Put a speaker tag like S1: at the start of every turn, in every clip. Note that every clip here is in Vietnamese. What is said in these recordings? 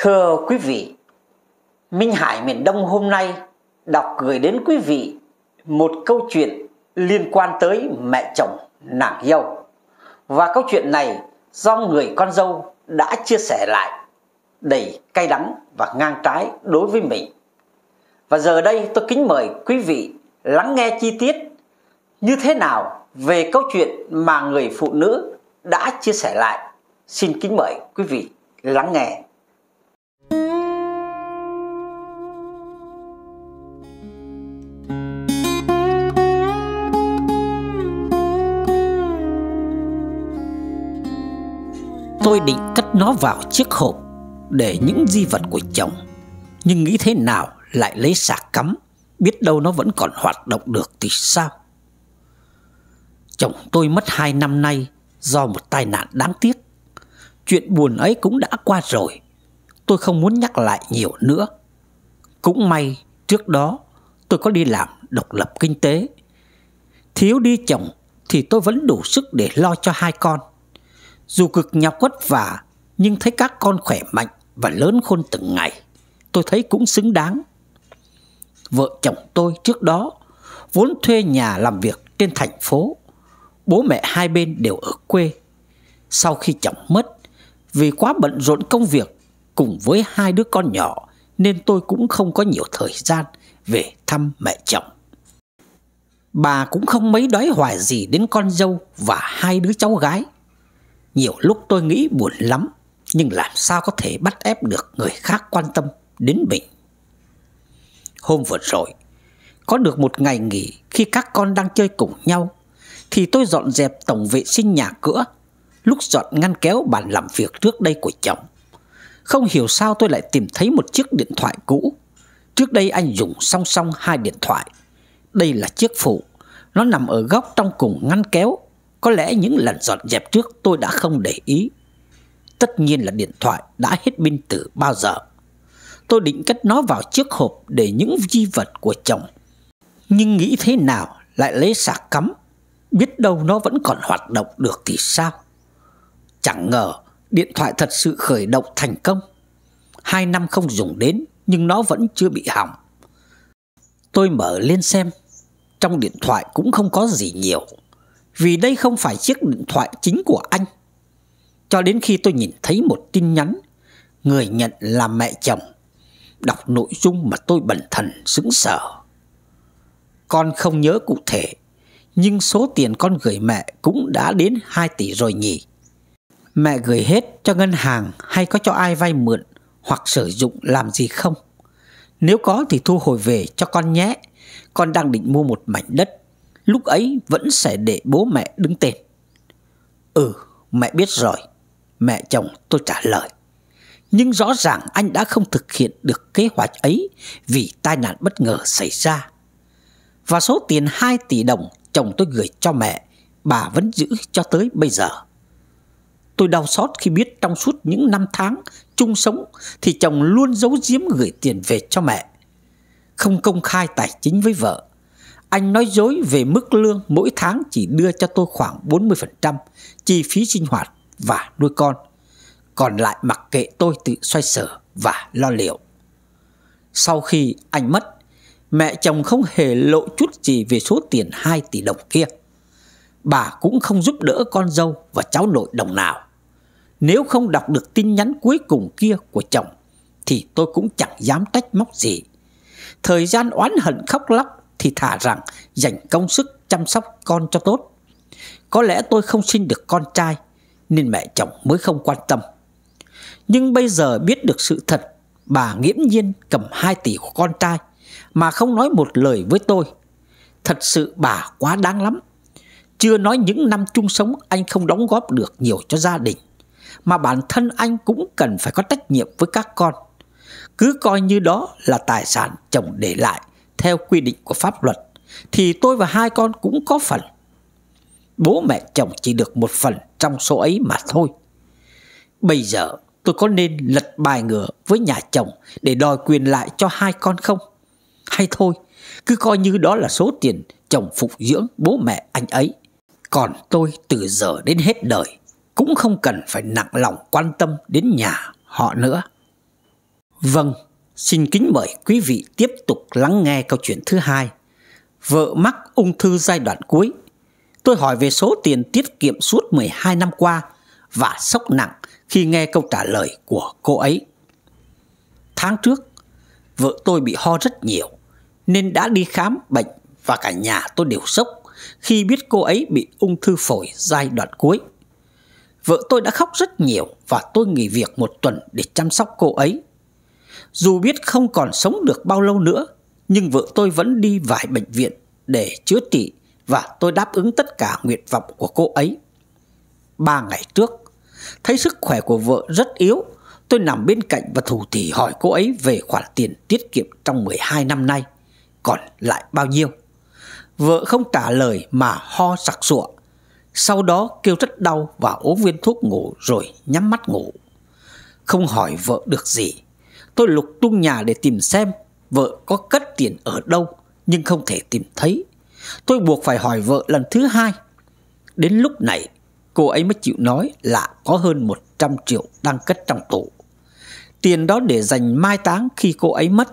S1: Thưa quý vị, Minh Hải miền Đông hôm nay đọc gửi đến quý vị một câu chuyện liên quan tới mẹ chồng nàng dâu. Và câu chuyện này do người con dâu đã chia sẻ lại đầy cay đắng và ngang trái đối với mình. Và giờ đây tôi kính mời quý vị lắng nghe chi tiết như thế nào về câu chuyện mà người phụ nữ đã chia sẻ lại. Xin kính mời quý vị lắng nghe. tôi định cất nó vào chiếc hộp để những di vật của chồng nhưng nghĩ thế nào lại lấy sạc cắm biết đâu nó vẫn còn hoạt động được thì sao chồng tôi mất hai năm nay do một tai nạn đáng tiếc chuyện buồn ấy cũng đã qua rồi tôi không muốn nhắc lại nhiều nữa cũng may trước đó tôi có đi làm độc lập kinh tế thiếu đi chồng thì tôi vẫn đủ sức để lo cho hai con dù cực nhọc vất vả, nhưng thấy các con khỏe mạnh và lớn khôn từng ngày, tôi thấy cũng xứng đáng. Vợ chồng tôi trước đó vốn thuê nhà làm việc trên thành phố. Bố mẹ hai bên đều ở quê. Sau khi chồng mất, vì quá bận rộn công việc cùng với hai đứa con nhỏ nên tôi cũng không có nhiều thời gian về thăm mẹ chồng. Bà cũng không mấy đói hoài gì đến con dâu và hai đứa cháu gái – nhiều lúc tôi nghĩ buồn lắm Nhưng làm sao có thể bắt ép được người khác quan tâm đến mình Hôm vừa rồi Có được một ngày nghỉ khi các con đang chơi cùng nhau Thì tôi dọn dẹp tổng vệ sinh nhà cửa Lúc dọn ngăn kéo bàn làm việc trước đây của chồng Không hiểu sao tôi lại tìm thấy một chiếc điện thoại cũ Trước đây anh dùng song song hai điện thoại Đây là chiếc phụ Nó nằm ở góc trong cùng ngăn kéo có lẽ những lần dọn dẹp trước tôi đã không để ý. Tất nhiên là điện thoại đã hết pin từ bao giờ. Tôi định cất nó vào chiếc hộp để những di vật của chồng. Nhưng nghĩ thế nào lại lấy sạc cắm. Biết đâu nó vẫn còn hoạt động được thì sao? Chẳng ngờ điện thoại thật sự khởi động thành công. Hai năm không dùng đến nhưng nó vẫn chưa bị hỏng. Tôi mở lên xem, trong điện thoại cũng không có gì nhiều vì đây không phải chiếc điện thoại chính của anh. Cho đến khi tôi nhìn thấy một tin nhắn, người nhận là mẹ chồng. Đọc nội dung mà tôi bẩn thần sững sờ. Con không nhớ cụ thể, nhưng số tiền con gửi mẹ cũng đã đến 2 tỷ rồi nhỉ. Mẹ gửi hết cho ngân hàng hay có cho ai vay mượn hoặc sử dụng làm gì không? Nếu có thì thu hồi về cho con nhé. Con đang định mua một mảnh đất lúc ấy vẫn sẽ để bố mẹ đứng tên. Ừ, mẹ biết rồi. Mẹ chồng tôi trả lời. Nhưng rõ ràng anh đã không thực hiện được kế hoạch ấy vì tai nạn bất ngờ xảy ra. Và số tiền 2 tỷ đồng chồng tôi gửi cho mẹ, bà vẫn giữ cho tới bây giờ. Tôi đau xót khi biết trong suốt những năm tháng chung sống thì chồng luôn giấu giếm gửi tiền về cho mẹ. Không công khai tài chính với vợ anh nói dối về mức lương mỗi tháng chỉ đưa cho tôi khoảng 40% chi phí sinh hoạt và nuôi con. Còn lại mặc kệ tôi tự xoay sở và lo liệu. Sau khi anh mất, mẹ chồng không hề lộ chút gì về số tiền 2 tỷ đồng kia. Bà cũng không giúp đỡ con dâu và cháu nội đồng nào. Nếu không đọc được tin nhắn cuối cùng kia của chồng, thì tôi cũng chẳng dám trách móc gì. Thời gian oán hận khóc lóc thì thả rằng dành công sức chăm sóc con cho tốt. Có lẽ tôi không sinh được con trai nên mẹ chồng mới không quan tâm. Nhưng bây giờ biết được sự thật, bà nghiễm nhiên cầm 2 tỷ của con trai mà không nói một lời với tôi. Thật sự bà quá đáng lắm. Chưa nói những năm chung sống anh không đóng góp được nhiều cho gia đình mà bản thân anh cũng cần phải có trách nhiệm với các con. Cứ coi như đó là tài sản chồng để lại theo quy định của pháp luật thì tôi và hai con cũng có phần. Bố mẹ chồng chỉ được một phần trong số ấy mà thôi. Bây giờ tôi có nên lật bài ngửa với nhà chồng để đòi quyền lại cho hai con không? Hay thôi, cứ coi như đó là số tiền chồng phục dưỡng bố mẹ anh ấy. Còn tôi từ giờ đến hết đời cũng không cần phải nặng lòng quan tâm đến nhà họ nữa. Vâng, Xin kính mời quý vị tiếp tục lắng nghe câu chuyện thứ hai. Vợ mắc ung thư giai đoạn cuối. Tôi hỏi về số tiền tiết kiệm suốt 12 năm qua và sốc nặng khi nghe câu trả lời của cô ấy. Tháng trước, vợ tôi bị ho rất nhiều nên đã đi khám bệnh và cả nhà tôi đều sốc khi biết cô ấy bị ung thư phổi giai đoạn cuối. Vợ tôi đã khóc rất nhiều và tôi nghỉ việc một tuần để chăm sóc cô ấy. Dù biết không còn sống được bao lâu nữa, nhưng vợ tôi vẫn đi vài bệnh viện để chữa trị và tôi đáp ứng tất cả nguyện vọng của cô ấy. Ba ngày trước, thấy sức khỏe của vợ rất yếu, tôi nằm bên cạnh và thủ thỉ hỏi cô ấy về khoản tiền tiết kiệm trong 12 năm nay, còn lại bao nhiêu. Vợ không trả lời mà ho sặc sụa, sau đó kêu rất đau và uống viên thuốc ngủ rồi nhắm mắt ngủ. Không hỏi vợ được gì, Tôi lục tung nhà để tìm xem vợ có cất tiền ở đâu nhưng không thể tìm thấy. Tôi buộc phải hỏi vợ lần thứ hai. Đến lúc này, cô ấy mới chịu nói là có hơn 100 triệu đang cất trong tủ. Tiền đó để dành mai táng khi cô ấy mất.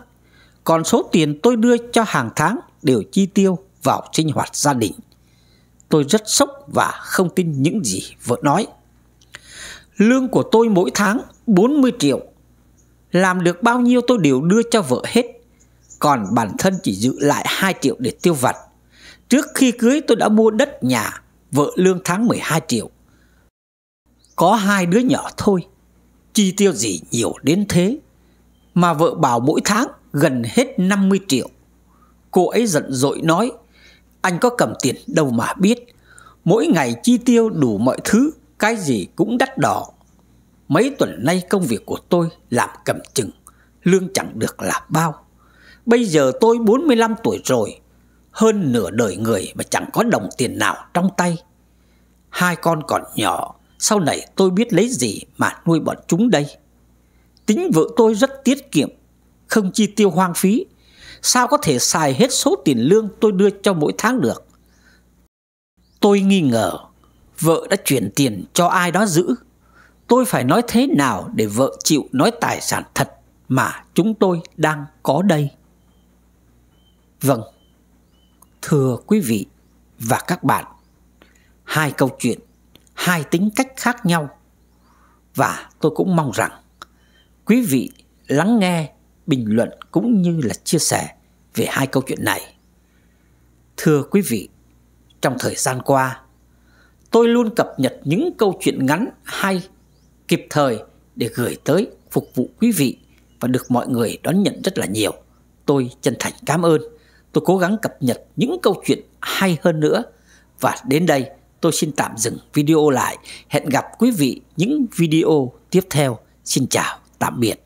S1: Còn số tiền tôi đưa cho hàng tháng đều chi tiêu vào sinh hoạt gia đình. Tôi rất sốc và không tin những gì vợ nói. Lương của tôi mỗi tháng 40 triệu làm được bao nhiêu tôi đều đưa cho vợ hết Còn bản thân chỉ giữ lại 2 triệu để tiêu vặt Trước khi cưới tôi đã mua đất nhà Vợ lương tháng 12 triệu Có hai đứa nhỏ thôi Chi tiêu gì nhiều đến thế Mà vợ bảo mỗi tháng gần hết 50 triệu Cô ấy giận dỗi nói Anh có cầm tiền đâu mà biết Mỗi ngày chi tiêu đủ mọi thứ Cái gì cũng đắt đỏ Mấy tuần nay công việc của tôi làm cầm chừng, lương chẳng được là bao. Bây giờ tôi 45 tuổi rồi, hơn nửa đời người mà chẳng có đồng tiền nào trong tay. Hai con còn nhỏ, sau này tôi biết lấy gì mà nuôi bọn chúng đây. Tính vợ tôi rất tiết kiệm, không chi tiêu hoang phí. Sao có thể xài hết số tiền lương tôi đưa cho mỗi tháng được? Tôi nghi ngờ vợ đã chuyển tiền cho ai đó giữ tôi phải nói thế nào để vợ chịu nói tài sản thật mà chúng tôi đang có đây vâng thưa quý vị và các bạn hai câu chuyện hai tính cách khác nhau và tôi cũng mong rằng quý vị lắng nghe bình luận cũng như là chia sẻ về hai câu chuyện này thưa quý vị trong thời gian qua tôi luôn cập nhật những câu chuyện ngắn hay kịp thời để gửi tới phục vụ quý vị và được mọi người đón nhận rất là nhiều. Tôi chân thành cảm ơn. Tôi cố gắng cập nhật những câu chuyện hay hơn nữa. Và đến đây tôi xin tạm dừng video lại. Hẹn gặp quý vị những video tiếp theo. Xin chào, tạm biệt.